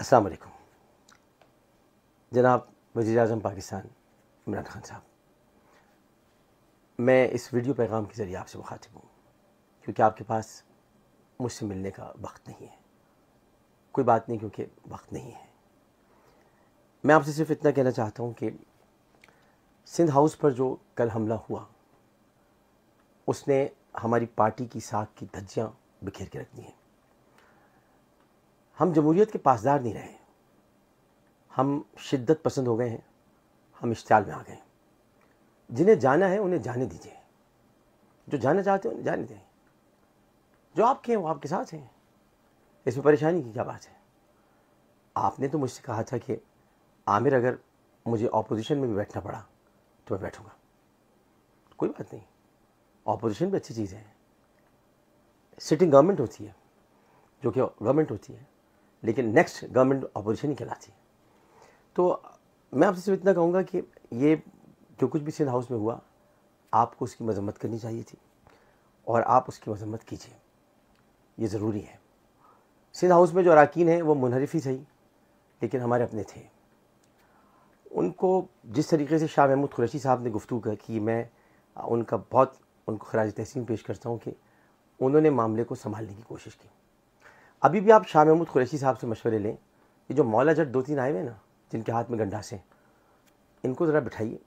असलकुम जनाब वज़ी अजम पाकिस्तान इमरान खान साहब मैं इस वीडियो पैगाम के ज़रिए आपसे मुखातिब हूँ क्योंकि आपके पास मुझसे मिलने का वक्त नहीं है कोई बात नहीं क्योंकि वक्त नहीं है मैं आपसे सिर्फ इतना कहना चाहता हूँ कि सिंध हाउस पर जो कल हमला हुआ उसने हमारी पार्टी की साख की धज्जियाँ बिखेर के रख दी हैं हम जमहूरीत के पासदार नहीं रहे हम शिद्दत पसंद हो गए हैं हम इश्तार में आ गए जिन्हें जाना है उन्हें जाने दीजिए जो जाना चाहते हैं उन्हें जाने दें जो आपके हैं वो आपके साथ हैं इसमें परेशानी की क्या बात है आपने तो मुझसे कहा था कि आमिर अगर मुझे ऑपोजिशन में भी बैठना पड़ा तो मैं बैठूँगा कोई बात नहीं ऑपोजिशन भी अच्छी चीज़ है सिटिंग गवर्नमेंट होती है जो कि गवर्नमेंट होती है लेकिन नेक्स्ट गवर्नमेंट अपोजिशन ही कहलाती तो मैं आपसे सिर्फ इतना कहूँगा कि ये जो कुछ भी सिंध हाउस में हुआ आपको उसकी मजम्मत करनी चाहिए थी और आप उसकी मजम्मत कीजिए ये ज़रूरी है सिंध हाउस में जो अरकान हैं वो मुनहरफ ही सही लेकिन हमारे अपने थे उनको जिस तरीके से शाह महमूद खुरैशी साहब ने गुफ्तु की मैं उनका बहुत उनको खराज तहसीन पेश करता हूँ कि उन्होंने मामले को संभालने की कोशिश की अभी भी आप शाह महमूद कुरैशी साहब से मशवरे लें ये जो मौला जट दो तीन आए हुए ना जिनके हाथ में गंडासे इनको ज़रा बिठाइए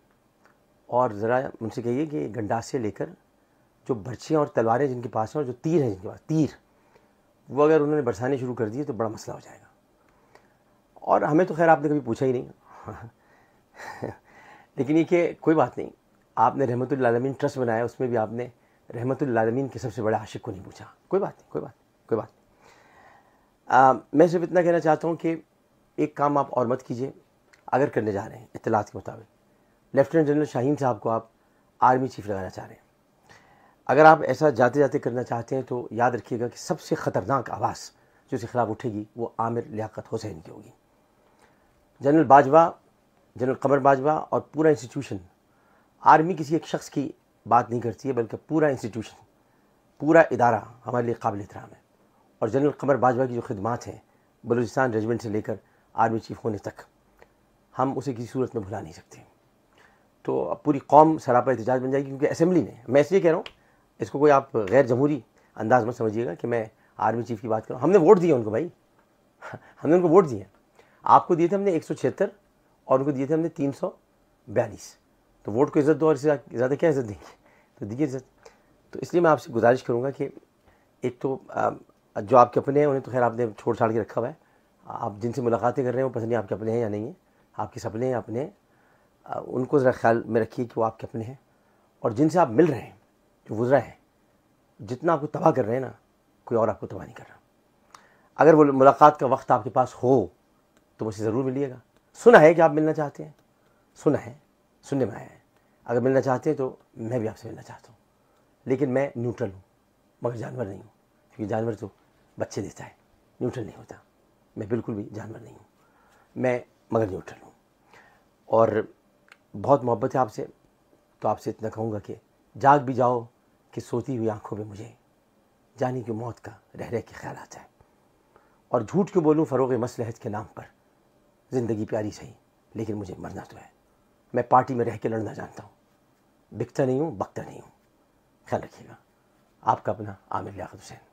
और ज़रा उनसे कहिए कि गंडासे लेकर जो बर्छियाँ और तलवारें जिनके पास हैं और जो तीर हैं जिनके पास तीर वो अगर उन्होंने बरसाने शुरू कर दिए तो बड़ा मसला हो जाएगा और हमें तो खैर आपने कभी पूछा ही नहीं लेकिन ये कि कोई बात नहीं आपने रहमतुल्लामीन ट्रस्ट बनाया उसमें भी आपने रहमतुल्लामीन के सबसे बड़े आशिक को नहीं पूछा कोई बात नहीं कोई बात नहीं कोई बात नहीं आ, मैं सिर्फ इतना कहना चाहता हूँ कि एक काम आप और मत कीजिए अगर करने जा रहे हैं इतलात के मुताबिक लेफ्टिनेंट जनरल शाहीन साहब को आप आर्मी चीफ लगाना चाह रहे हैं अगर आप ऐसा जाते जाते करना चाहते हैं तो याद रखिएगा कि सबसे ख़तरनाक आवाज़ जो इसके ख़िलाफ़ उठेगी वो आमिर लियाकत हुसैन की होगी जनरल बाजवा जनरल कमर बाजवा और पूरा इंस्टीट्यूशन आर्मी किसी एक शख्स की बात नहीं करती है बल्कि पूरा इंस्टीट्यूशन पूरा इदारा हमारे लिए काबिल एहतराम है और जनरल कमर बाजवा की जो खदमात हैं बलूचिस्तान रेजिमेंट से लेकर आर्मी चीफ होने तक हम उसे किसी सूरत में भुला नहीं सकते तो अब पूरी कौम सरापा एहतजाज बन जाएगी क्योंकि असम्बली ने मैं इसलिए कह रहा हूँ इसको कोई आप गैर जमहूरी अंदाज मत समझिएगा कि मैं आर्मी चीफ की बात करूँ हमने वोट दिए उनको भाई हमने उनको वोट दिए आपको दिए थे हमने एक और उनको दिए थे हमने तीन तो वोट को इज्जत दो और ज़्यादा क्या इज्जत देंगे तो दीजिए इज्जत तो इसलिए मैं आपसे गुजारिश करूँगा कि एक तो जो आपके अपने हैं उन्हें तो खैर आपने छोड़ छाड़ के रखा हुआ है आप जिनसे मुलाकातें कर रहे हैं वो पसंद नहीं आपके अपने हैं या नहीं है आपके सपने हैं अपने उनको ज़रा ख्याल में रखिए कि वो आपके अपने हैं और जिनसे आप मिल रहे हैं जो गुजरा है जितना आपको तबाह कर रहे हैं ना कोई और आपको तबाह नहीं कर रहा अगर वो मुलाकात का वक्त आपके पास हो तो मुझसे ज़रूर मिलिएगा सुना है कि आप मिलना चाहते हैं सुना है सुनने में आया है अगर मिलना चाहते हैं तो मैं भी आपसे मिलना चाहता हूँ लेकिन मैं न्यूट्रल हूँ मगर जानवर नहीं हूँ क्योंकि जानवर तो बच्चे देता है न्यूट्रल नहीं होता मैं बिल्कुल भी जानवर नहीं हूँ मैं मगर न्यूट्रल हूँ और बहुत मोहब्बत है आपसे तो आपसे इतना कहूँगा कि जाग भी जाओ कि सोती हुई आँखों में मुझे जाने की मौत का रह रह के ख्याल आता है और झूठ क्यों बोलूँ फ़रोग मसलहत के नाम पर ज़िंदगी प्यारी सही लेकिन मुझे मरना तो है मैं पार्टी में रह के लड़ना जानता हूँ बिकता नहीं हूँ बकता नहीं हूँ ख्याल रखिएगा आपका अपना आमिर लियात हुसैन